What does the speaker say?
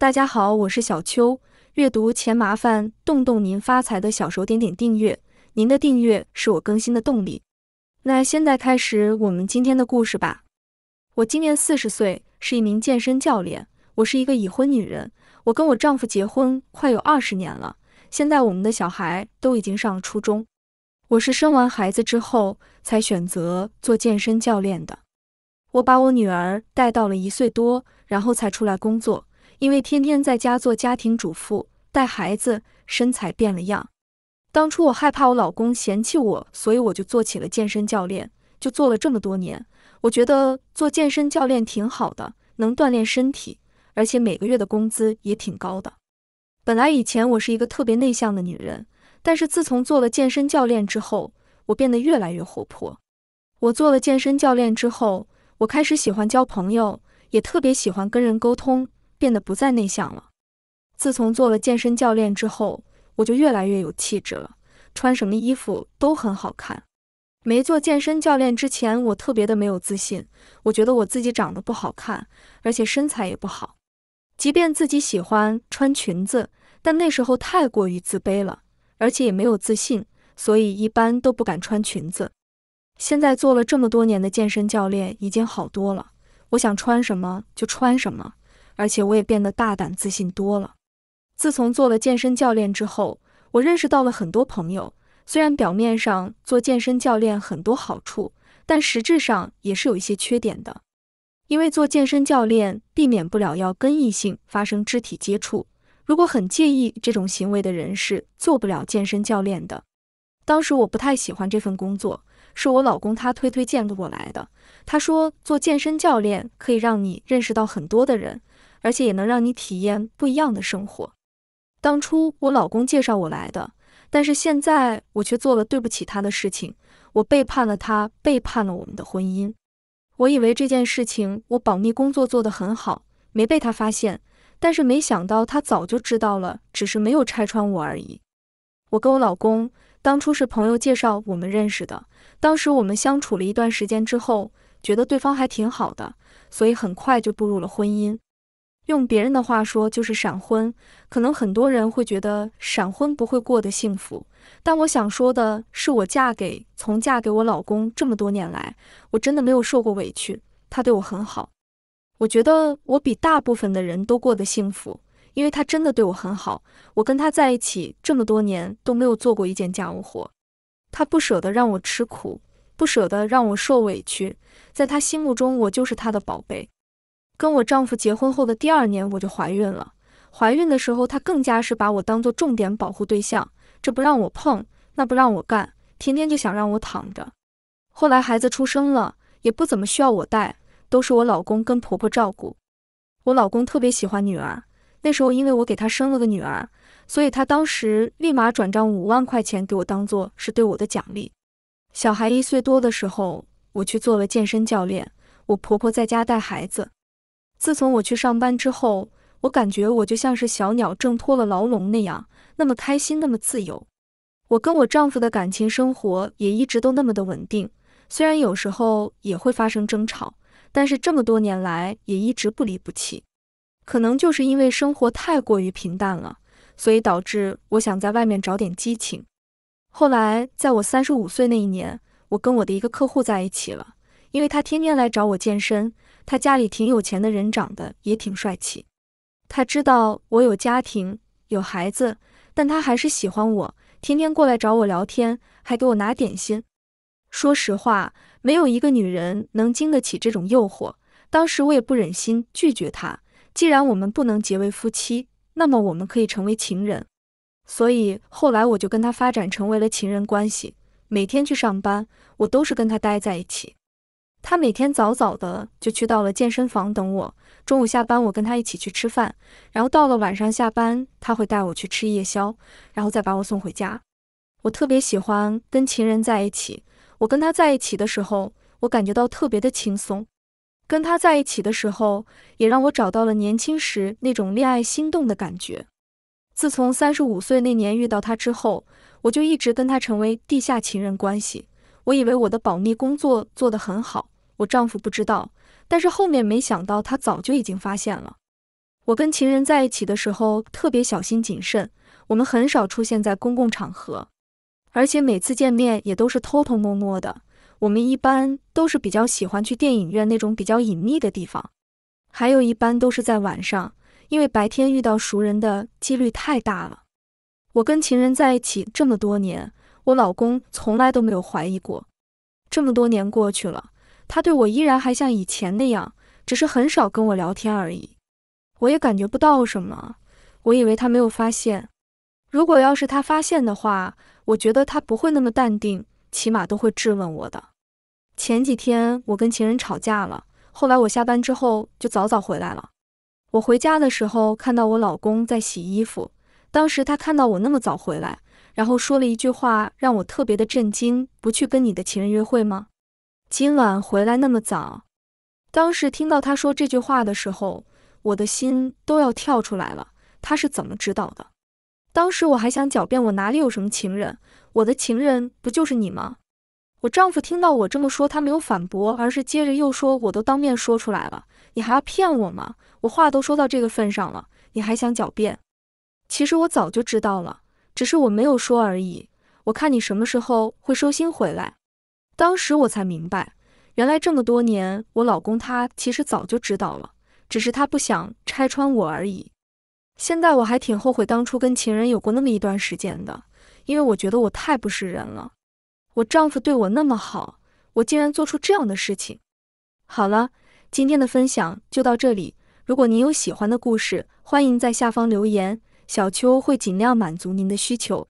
大家好，我是小秋。阅读前麻烦动动您发财的小手，点点订阅。您的订阅是我更新的动力。那现在开始我们今天的故事吧。我今年四十岁，是一名健身教练。我是一个已婚女人。我跟我丈夫结婚快有二十年了。现在我们的小孩都已经上了初中。我是生完孩子之后才选择做健身教练的。我把我女儿带到了一岁多，然后才出来工作。因为天天在家做家庭主妇带孩子，身材变了样。当初我害怕我老公嫌弃我，所以我就做起了健身教练，就做了这么多年。我觉得做健身教练挺好的，能锻炼身体，而且每个月的工资也挺高的。本来以前我是一个特别内向的女人，但是自从做了健身教练之后，我变得越来越活泼。我做了健身教练之后，我开始喜欢交朋友，也特别喜欢跟人沟通。变得不再内向了。自从做了健身教练之后，我就越来越有气质了，穿什么衣服都很好看。没做健身教练之前，我特别的没有自信，我觉得我自己长得不好看，而且身材也不好。即便自己喜欢穿裙子，但那时候太过于自卑了，而且也没有自信，所以一般都不敢穿裙子。现在做了这么多年的健身教练，已经好多了。我想穿什么就穿什么。而且我也变得大胆自信多了。自从做了健身教练之后，我认识到了很多朋友。虽然表面上做健身教练很多好处，但实质上也是有一些缺点的。因为做健身教练避免不了要跟异性发生肢体接触，如果很介意这种行为的人是做不了健身教练的。当时我不太喜欢这份工作，是我老公他推推荐给我来的。他说做健身教练可以让你认识到很多的人。而且也能让你体验不一样的生活。当初我老公介绍我来的，但是现在我却做了对不起他的事情，我背叛了他，背叛了我们的婚姻。我以为这件事情我保密工作做得很好，没被他发现，但是没想到他早就知道了，只是没有拆穿我而已。我跟我老公当初是朋友介绍我们认识的，当时我们相处了一段时间之后，觉得对方还挺好的，所以很快就步入了婚姻。用别人的话说就是闪婚，可能很多人会觉得闪婚不会过得幸福，但我想说的是，我嫁给从嫁给我老公这么多年来，我真的没有受过委屈，他对我很好。我觉得我比大部分的人都过得幸福，因为他真的对我很好。我跟他在一起这么多年都没有做过一件家务活，他不舍得让我吃苦，不舍得让我受委屈，在他心目中我就是他的宝贝。跟我丈夫结婚后的第二年，我就怀孕了。怀孕的时候，他更加是把我当做重点保护对象，这不让我碰，那不让我干，天天就想让我躺着。后来孩子出生了，也不怎么需要我带，都是我老公跟婆婆照顾。我老公特别喜欢女儿，那时候因为我给他生了个女儿，所以他当时立马转账五万块钱给我，当做是对我的奖励。小孩一岁多的时候，我去做了健身教练，我婆婆在家带孩子。自从我去上班之后，我感觉我就像是小鸟挣脱了牢笼那样，那么开心，那么自由。我跟我丈夫的感情生活也一直都那么的稳定，虽然有时候也会发生争吵，但是这么多年来也一直不离不弃。可能就是因为生活太过于平淡了，所以导致我想在外面找点激情。后来，在我三十五岁那一年，我跟我的一个客户在一起了，因为他天天来找我健身。他家里挺有钱的人，长得也挺帅气。他知道我有家庭有孩子，但他还是喜欢我，天天过来找我聊天，还给我拿点心。说实话，没有一个女人能经得起这种诱惑。当时我也不忍心拒绝他，既然我们不能结为夫妻，那么我们可以成为情人。所以后来我就跟他发展成为了情人关系。每天去上班，我都是跟他待在一起。他每天早早的就去到了健身房等我。中午下班，我跟他一起去吃饭，然后到了晚上下班，他会带我去吃夜宵，然后再把我送回家。我特别喜欢跟情人在一起。我跟他在一起的时候，我感觉到特别的轻松。跟他在一起的时候，也让我找到了年轻时那种恋爱心动的感觉。自从三十五岁那年遇到他之后，我就一直跟他成为地下情人关系。我以为我的保密工作做得很好。我丈夫不知道，但是后面没想到他早就已经发现了。我跟情人在一起的时候特别小心谨慎，我们很少出现在公共场合，而且每次见面也都是偷偷摸摸的。我们一般都是比较喜欢去电影院那种比较隐秘的地方，还有一般都是在晚上，因为白天遇到熟人的几率太大了。我跟情人在一起这么多年，我老公从来都没有怀疑过。这么多年过去了。他对我依然还像以前那样，只是很少跟我聊天而已。我也感觉不到什么，我以为他没有发现。如果要是他发现的话，我觉得他不会那么淡定，起码都会质问我的。前几天我跟情人吵架了，后来我下班之后就早早回来了。我回家的时候看到我老公在洗衣服，当时他看到我那么早回来，然后说了一句话让我特别的震惊：不去跟你的情人约会吗？今晚回来那么早，当时听到他说这句话的时候，我的心都要跳出来了。他是怎么知道的？当时我还想狡辩，我哪里有什么情人？我的情人不就是你吗？我丈夫听到我这么说，他没有反驳，而是接着又说：“我都当面说出来了，你还要骗我吗？我话都说到这个份上了，你还想狡辩？其实我早就知道了，只是我没有说而已。我看你什么时候会收心回来。”当时我才明白，原来这么多年，我老公他其实早就知道了，只是他不想拆穿我而已。现在我还挺后悔当初跟情人有过那么一段时间的，因为我觉得我太不是人了。我丈夫对我那么好，我竟然做出这样的事情。好了，今天的分享就到这里。如果您有喜欢的故事，欢迎在下方留言，小秋会尽量满足您的需求。